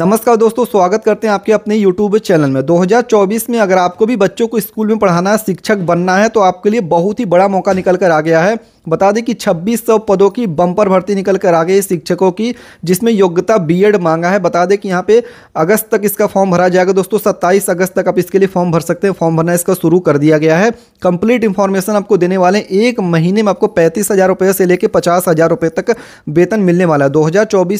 नमस्कार दोस्तों स्वागत करते हैं आपके अपने YouTube चैनल में 2024 में अगर आपको भी बच्चों को स्कूल में पढ़ाना है शिक्षक बनना है तो आपके लिए बहुत ही बड़ा मौका निकल कर आ गया है बता दें कि 2600 पदों की बम्पर भर्ती निकल कर आ गई है शिक्षकों की जिसमें योग्यता बीएड मांगा है बता दें कि यहाँ पे अगस्त तक इसका फॉर्म भरा जाएगा दोस्तों सत्ताईस अगस्त तक आप इसके लिए फॉर्म भर सकते हैं फॉर्म भरना इसका शुरू कर दिया गया है कंप्लीट इन्फॉर्मेशन आपको देने वाले हैं एक महीने में आपको पैंतीस हज़ार रुपये से लेकर पचास हज़ार रुपये तक वेतन मिलने वाला है दो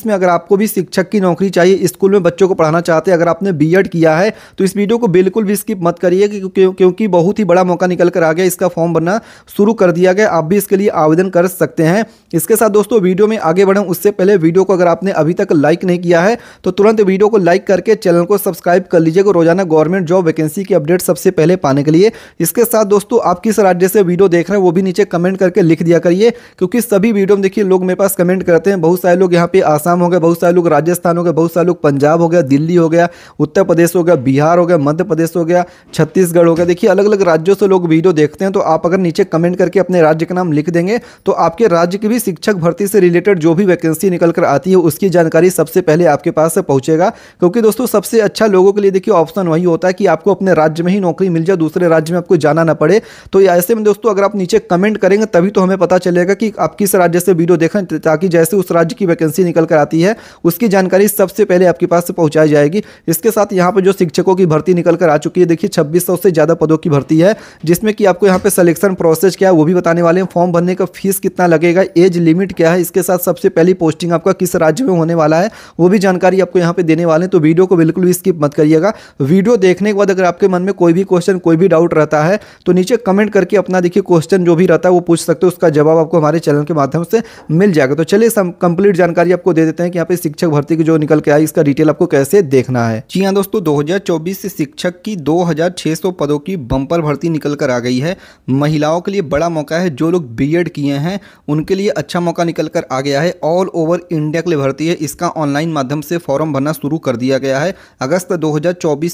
में अगर आपको भी शिक्षक की नौकरी चाहिए स्कूल स्कूल में बच्चों को पढ़ाना चाहते हैं अगर आपने बी किया है तो इस वीडियो को बिल्कुल भी स्किप मत करिए क्योंकि बहुत ही बड़ा मौका निकल कर आ गया इसका फॉर्म भरना शुरू कर दिया गया आप भी इसके लिए आवेदन कर सकते हैं इसके साथ दोस्तों वीडियो में आगे बढ़ें उससे पहले वीडियो को अगर आपने अभी तक लाइक नहीं किया है तो तुरंत वीडियो को लाइक करके चैनल को सब्सक्राइब कर लीजिएगा रोजाना गवर्नमेंट जॉब वैकेंसी की अपडेट सबसे पहले पाने के लिए इसके साथ दोस्तों आप किस राज्य से वीडियो देख रहे हैं वो भी नीचे कमेंट करके लिख दिया करिए क्योंकि सभी वीडियो में देखिए लोग मेरे पास कमेंट करते हैं बहुत सारे लोग यहाँ पे आसाम हो गए बहुत सारे लोग राजस्थान हो गए बहुत सारे लोग पंजाब हो गया दिल्ली हो गया उत्तर प्रदेश हो गया बिहार हो गया मध्य प्रदेश हो गया छत्तीसगढ़ हो गया देखिए अलग अलग राज्यों से लोग वीडियो देखते हैं तो आप अगर नीचे कमेंट करके अपने राज्य का नाम लिख देंगे तो आपके राज्य की भी शिक्षक भर्ती से रिलेटेड जो भी वैकेंसी निकल कर आती है उसकी जानकारी सबसे पहले आपके पास पहुंचेगा क्योंकि दोस्तों सबसे अच्छा लोगों के लिए देखिए ऑप्शन वही होता है कि आपको अपने राज्य में ही नौकरी मिल जाए दूसरे राज्य में आपको जाना ना पड़े तो ऐसे में दोस्तों अगर आप नीचे कमेंट करेंगे तभी तो हमें पता चलेगा कि आप किस राज्य से वीडियो देखें ताकि जैसे उस राज्य की वैकेंसी निकल कर आती है उसकी जानकारी सबसे पहले आपके आपके पास पहुंचाई जाएगी इसके साथ यहाँ पर जो शिक्षकों की भर्ती निकल कर आ चुकी है देखिए छब्बीस से ज़्यादा पदों की भर्ती है जिसमें कि आपको यहाँ पे सिलेक्शन प्रोसेस क्या है वो भी बताने वाले हैं फॉर्म भरने का फीस कितना लगेगा एज लिमिट क्या है इसके साथ सबसे पहली पोस्टिंग आपका किस राज्य में होने वाला है वो भी जानकारी आपको यहाँ पे देने वाले हैं तो वीडियो को बिल्कुल भी स्किप मत करिएगा वीडियो देखने के बाद अगर आपके मन में कोई भी क्वेश्चन कोई भी डाउट रहता है तो नीचे कमेंट करके अपना देखिए क्वेश्चन जो भी रहता है वो पूछ सकते हो उसका जवाब आपको हमारे चैनल के माध्यम से मिल जाएगा तो चलिए कंप्लीट जानकारी आपको दे देते हैं कि यहाँ पे शिक्षक भर्ती की जो निकल के आई इसका डिटेल आपको कैसे देखना है जी हाँ दोस्तों 2024 से शिक्षक की 2600 पदों की बम्पर भर्ती निकल कर आ गई है महिलाओं के लिए बड़ा मौका है जो लोग बी किए हैं उनके लिए अच्छा मौका निकल कर आ गया है ऑल ओवर इंडिया के लिए भर्ती है इसका ऑनलाइन माध्यम से फॉर्म भरना शुरू कर दिया गया है अगस्त दो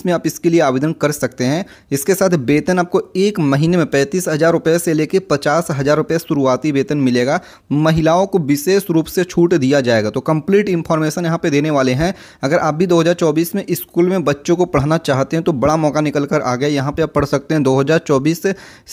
में आप इसके लिए आवेदन कर सकते हैं इसके साथ वेतन आपको एक महीने में पैंतीस हज़ार रुपये से लेकर पचास हज़ार रुपये शुरुआती वेतन मिलेगा महिलाओं को विशेष रूप से छूट दिया जाएगा तो कंप्लीट इंफॉर्मेशन यहां पे देने वाले हैं अगर आप भी 2024 में स्कूल में बच्चों को पढ़ना चाहते हैं तो बड़ा मौका निकल कर आ गया यहाँ पे आप पढ़ सकते हैं 2024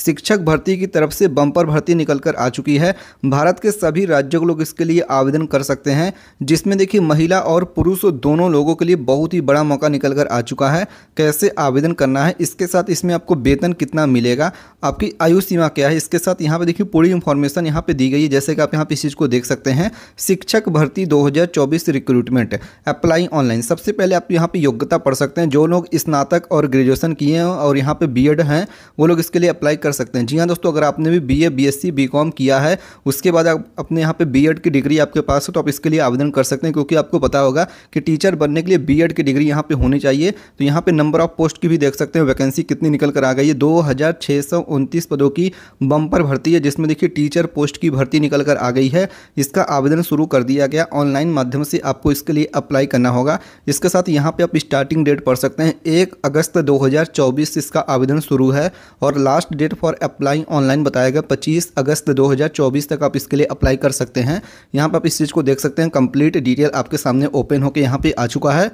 शिक्षक भर्ती की तरफ से बम्पर भर्ती निकल कर आ चुकी है भारत के सभी राज्यों के लोग इसके लिए आवेदन कर सकते हैं जिसमें देखिए महिला और पुरुष दोनों लोगों के लिए बहुत ही बड़ा मौका निकल कर आ चुका है कैसे आवेदन करना है इसके साथ इसमें आपको वेतन कितना मिलेगा आपकी आयु सीमा क्या है इसके साथ यहाँ पे देखिए पूरी इंफॉर्मेशन यहाँ पे दी गई है जैसे कि आप यहाँ पे इस चीज़ को देख सकते हैं शिक्षक भर्ती दो रिक्रूटमेंट अप्लाई ऑनलाइन सबसे पहले आप यहाँ पे योग्यता पढ़ सकते हैं जो लोग स्नातक और ग्रेजुएशन किए हैं और यहाँ पे बीएड हैं वो लोग इसके लिए अप्लाई कर सकते हैं जी हाँ दोस्तों अगर आपने भी बीए बीएससी बीकॉम किया है उसके बाद आप अपने यहाँ पे बीएड की डिग्री आपके पास हो तो आप इसके लिए आवेदन कर सकते हैं क्योंकि आपको पता होगा कि टीचर बनने के लिए बी की डिग्री यहाँ पर होनी चाहिए तो यहाँ पर नंबर ऑफ पोस्ट की भी देख सकते हैं वैकेंसी कितनी निकल कर आ गई है दो पदों की बम्पर भर्ती है जिसमें देखिए टीचर पोस्ट की भर्ती निकल कर आ गई है इसका आवेदन शुरू कर दिया गया ऑनलाइन माध्यम से आपको इसके लिए अप्लाई करना होगा होगा इसके साथ यहाँ पे आप स्टार्टिंग डेट पढ़ सकते हैं एक अगस्त 2024 इसका आवेदन शुरू है और last date for apply online बताया गया पच्चीस अगस्त 2024 तक आप इसके लिए अप्लाई कर सकते हैं यहाँ पर आप इस चीज़ को देख सकते हैं कंप्लीट डिटेल आपके सामने ओपन होकर यहाँ पर आ चुका है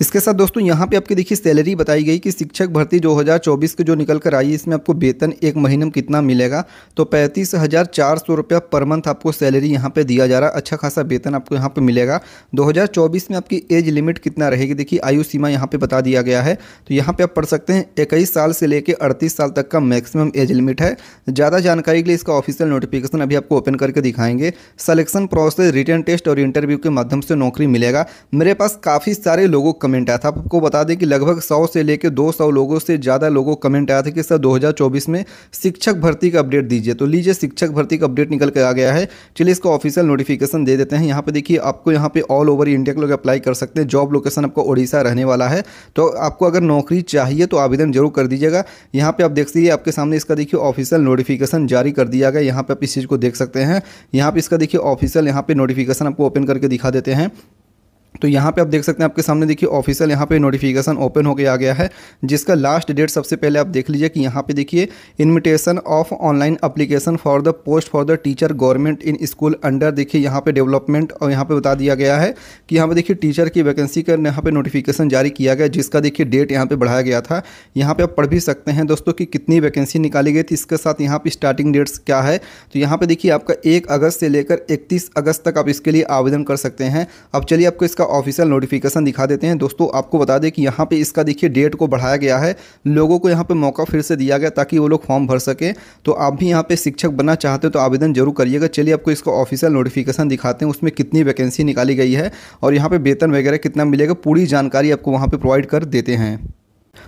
इसके साथ दोस्तों यहाँ पे आपकी देखिए सैलरी बताई गई कि शिक्षक भर्ती 2024 हज़ार चौबीस जो निकल कर आई इसमें आपको वेतन एक महीने में कितना मिलेगा तो पैंतीस हज़ार चार सौ रुपया पर मंथ आपको सैलरी यहाँ पे दिया जा रहा है अच्छा खासा वेतन आपको यहाँ पे मिलेगा 2024 में आपकी एज लिमिट कितना रहेगी देखिए आयु सीमा यहाँ पे बता दिया गया है तो यहाँ पर आप पढ़ सकते हैं इक्कीस साल से लेकर अड़तीस साल तक का मैक्सिमम एज लिमिट है ज़्यादा जानकारी के लिए इसका ऑफिशियल नोटिफिकेशन अभी आपको ओपन करके दिखाएंगे सलेक्शन प्रोसेस रिटर्न टेस्ट और इंटरव्यू के माध्यम से नौकरी मिलेगा मेरे पास काफ़ी सारे लोगों लोगों को कमेंट आया था आपको बता दें कि लगभग सौ से लेकर दो सौ लोगों से ज़्यादा लोगों को कमेंट आया था कि सर 2024 में शिक्षक भर्ती का अपडेट दीजिए तो लीजिए शिक्षक भर्ती का अपडेट निकल कर आ गया है चलिए इसका ऑफिशियल नोटिफिकेशन दे देते हैं यहाँ पर देखिए आपको यहाँ पर ऑल ओवर इंडिया के लोग अप्लाई कर सकते हैं जॉब लोकेशन आपका ओडिशा रहने वाला है तो आपको अगर नौकरी चाहिए तो आवेदन जरूर कर दीजिएगा यहाँ पर आप देख सकते आपके सामने इसका देखिए ऑफिशियल नोटिफिकेशन जारी कर दिया गया यहाँ पर आप इस चीज़ को देख सकते हैं यहाँ पर इसका देखिए ऑफिशियल यहाँ पर नोटिफिकेशन आपको ओपन करके दिखा देते हैं तो यहाँ पे आप देख सकते हैं आपके सामने देखिए ऑफिशियल यहाँ पे नोटिफिकेशन ओपन हो गया आ गया है जिसका लास्ट डेट सबसे पहले आप देख लीजिए कि यहाँ पे देखिए invitation of online application for the post for the teacher government in school under देखिए यहाँ पे डेवलपमेंट और यहाँ पे बता दिया गया है कि यहाँ पे देखिए टीचर की वैकेंसी का यहाँ पर नोटिफिकेशन जारी किया गया जिसका देखिए डेट यहाँ पर बढ़ाया गया था यहाँ पर आप पढ़ भी सकते हैं दोस्तों की कितनी वैकेंसी निकाली गई थी इसके साथ यहाँ पर स्टार्टिंग डेट्स क्या है तो यहाँ पे देखिए आपका एक अगस्त से लेकर इकतीस अगस्त तक आप इसके लिए आवेदन कर सकते हैं अब चलिए आपको इसका ऑफिशियल नोटिफिकेशन दिखा देते हैं दोस्तों आपको बता दें कि यहाँ पे इसका देखिए डेट को बढ़ाया गया है लोगों को यहाँ पे मौका फिर से दिया गया ताकि वो लोग फॉर्म भर सकें तो आप भी यहाँ पे शिक्षक बनना चाहते हो तो आवेदन जरूर करिएगा चलिए आपको इसका ऑफिशियल नोटिफिकेशन दिखाते हैं उसमें कितनी वैकेंसी निकाली गई है और यहाँ पर वेतन वगैरह कितना मिलेगा पूरी जानकारी आपको वहाँ पर प्रोवाइड कर देते हैं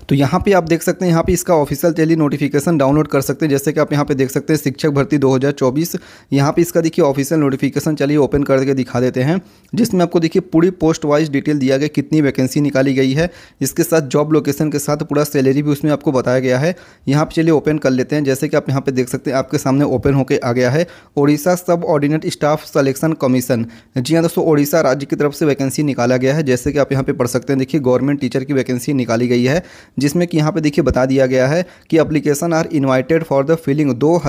तो यहाँ पे आप देख सकते हैं यहाँ पे इसका ऑफिशियल टेली नोटिफिकेशन डाउनलोड कर सकते हैं जैसे कि आप यहाँ पे देख सकते हैं शिक्षक भर्ती 2024 यहाँ पर इसका देखिए ऑफिशियल नोटिफिकेशन चलिए ओपन करके दिखा देते हैं जिसमें आपको देखिए पूरी पोस्ट वाइज डिटेल दिया गया कितनी वैकेंसी निकाली गई है इसके साथ जॉब लोकेशन के साथ पूरा सैलरी भी उसमें आपको बताया गया है यहाँ पर चलिए ओपन कर लेते हैं जैसे कि आप यहाँ पर देख सकते हैं आपके सामने ओपन होकर आ गया है Odisha subordinate staff selection commission जी हाँ दोस्तों ओडिशा राज्य की तरफ से वैकेंसी निकाला गया है जैसे कि आप यहाँ पर पढ़ सकते हैं देखिए गवर्नमेंट टीचर की वैकेंसी निकाली गई है जिसमें कि यहाँ पे देखिए बता दिया गया है कि application are invited for the filling दो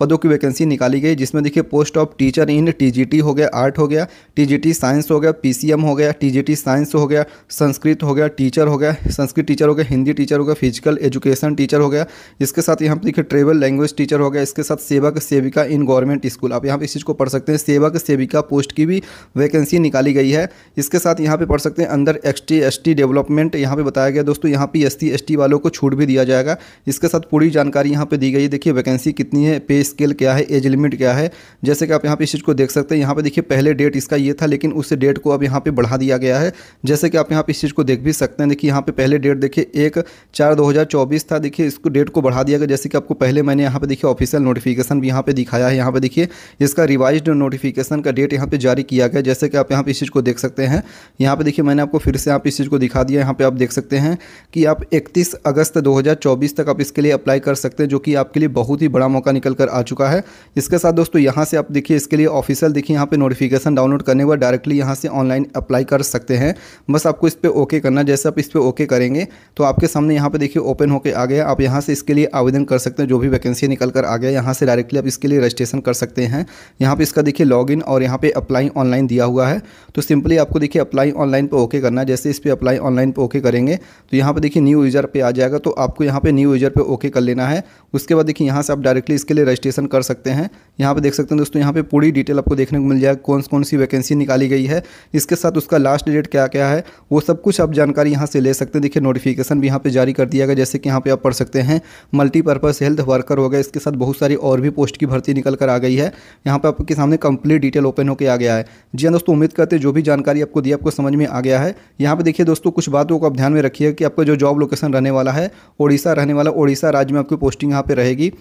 पदों की वैकेंसी निकाली गई जिसमें देखिए post of teacher in T हो गया आर्ट हो गया टी साइंस हो गया पी हो गया टी साइंस हो गया संस्कृत हो गया टीचर हो गया संस्कृत टीचर हो गया हिंदी टीचर हो गया फिजिकल एजुकेशन टीचर हो गया इसके साथ यहाँ पर देखिए ट्रेवल लैंग्वेज टीचर हो गया इसके साथ सेवक सेविका इन गवर्नमेंट स्कूल आप यहाँ पे इस चीज़ को पढ़ सकते हैं सेवक सेविका पोस्ट की भी वैकेंसी निकाली गई है इसके साथ यहाँ पे पढ़ सकते हैं अंदर एक्स टी डेवलपमेंट यहाँ यहाँ पे बताया गया दोस्तों यहाँ पे एस सी वालों को छूट भी दिया जाएगा इसके साथ पूरी जानकारी यहाँ पे दी गई है देखिए वैकेंसी कितनी है पे स्केल क्या है एज लिमिट क्या है जैसे कि आप यहाँ पे इस चीज़ को देख सकते हैं यहाँ पे देखिए पहले डेट इसका ये था लेकिन उस डेट को अब यहाँ पे बढ़ा दिया गया है जैसे कि आप यहाँ पे इस चीज़ को देख भी सकते हैं देखिए यहाँ पे पहले डेट देखिए एक चार दो था देखिए इसको डेट को बढ़ा दिया गया जैसे कि आपको पहले मैंने यहाँ पे देखिए ऑफिशियल नोटिफिकेशन भी यहाँ पे दिखाया है यहाँ पे देखिए इसका रिवाइज नोटिफिकेशन का डेट यहाँ पे जारी किया गया जैसे कि आप यहाँ पे इस चीज़ को देख सकते हैं यहाँ पे देखिए मैंने आपको फिर से यहाँ पे इस चीज़ को दिखा दिया यहाँ पे आप देख देख सकते हैं कि आप 31 अगस्त 2024 तक आप इसके लिए अप्लाई कर सकते हैं जो कि आपके लिए बहुत ही बड़ा मौका निकल कर आ चुका है इसके साथ दोस्तों यहाँ से आप देखिए इसके लिए ऑफिशियल देखिए यहाँ पे नोटिफिकेशन डाउनलोड करने के बाद डायरेक्टली यहाँ से ऑनलाइन अप्लाई कर सकते हैं बस आपको इस पर ओके करना जैसे आप इस पर ओके करेंगे तो आपके सामने यहाँ पर देखिए ओपन होकर आ गया आप यहाँ से इसके लिए आवेदन कर सकते हैं जो भी वैकेंसी निकल कर आ गया यहाँ से डायरेक्टली आप इसके लिए रजिस्ट्रेशन कर सकते हैं यहाँ पर इसका देखिए लॉग और यहाँ पर अप्लाई ऑनलाइन दिया हुआ है तो सिंपली आपको देखिए अप्लाई ऑनलाइन पर ओके करना जैसे इस पर अप्लाई ऑनलाइन पर ओके करेंगे तो यहाँ पर देखिए न्यू यूज़र पे आ जाएगा तो आपको यहाँ पे न्यू यूज़र पे ओके कर लेना है उसके बाद देखिए यहाँ से आप डायरेक्टली इसके लिए रजिस्ट्रेशन कर सकते हैं यहाँ पर देख सकते हैं दोस्तों यहाँ पर पूरी डिटेल आपको देखने को मिल जाएगा कौन कौन सी वैकेंसी निकाली गई है इसके साथ उसका लास्ट डेट क्या क्या है वो सब कुछ आप जानकारी यहाँ से ले सकते हैं देखिए नोटिफिकेशन भी यहाँ पर जारी कर दिया गया जैसे कि यहाँ पर आप पढ़ सकते हैं मल्टीपर्पज़ हेल्थ वर्कर हो गया इसके साथ बहुत सारी और भी पोस्ट की भर्ती निकल कर आ गई है यहाँ पर आपके सामने कंप्लीट डिटेल ओपन होकर आ गया है जी हाँ दोस्तों उम्मीद करते जो भी जानकारी आपको दी आपको समझ में आ गया है यहाँ पर देखिए दोस्तों कुछ बातों को आप ध्यान में रखिए कि आपका जो जॉब लोकेशन रहने वाला है ओडिशा रहने वाला ओडिशा राज्य में आपकी पोस्टिंग यहाँ पर रहेगी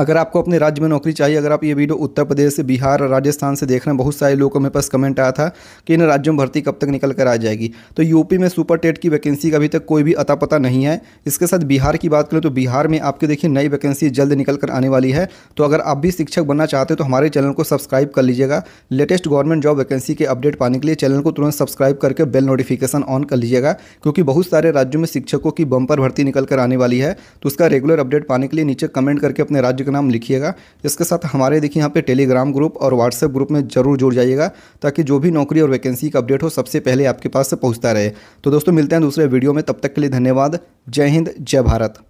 अगर आपको अपने राज्य में नौकरी चाहिए अगर आप ये वीडियो उत्तर प्रदेश से बिहार राजस्थान से देख रहे हैं बहुत सारे लोगों को मेरे पास कमेंट आया था कि इन राज्यों में भर्ती कब तक निकल कर आ जाएगी तो यूपी में सुपर टेट की वैकेंसी का अभी तक कोई भी अता पता नहीं है इसके साथ बिहार की बात करें तो बिहार में आपके देखिए नई वैकेंसी जल्द निकल कर आने वाली है तो अगर आप भी शिक्षक बनना चाहते हो तो हमारे चैनल को सब्सक्राइब कर लीजिएगा लेटेस्ट गवर्नमेंट जॉब वैकेंसी के अपडेट पाने के लिए चैनल को तुरंत सब्सक्राइब करके बेल नोटिफिकेशन ऑन कर लीजिएगा क्योंकि बहुत सारे राज्यों में शिक्षकों की बम्पर भर्ती निकल कर आने वाली है तो उसका रेगुलर अपडेट पाने के लिए नीचे कमेंट करके अपने राज्य का नाम लिखिएगा इसके साथ हमारे देखिए यहाँ पे टेलीग्राम ग्रुप और व्हाट्सएप ग्रुप में जरूर जुड़ जाइएगा ताकि जो भी नौकरी और वैकेंसी का अपडेट हो सबसे पहले आपके पास पहुँचता रहे तो दोस्तों मिलते हैं दूसरे वीडियो में तब तक के लिए धन्यवाद जय हिंद जय भारत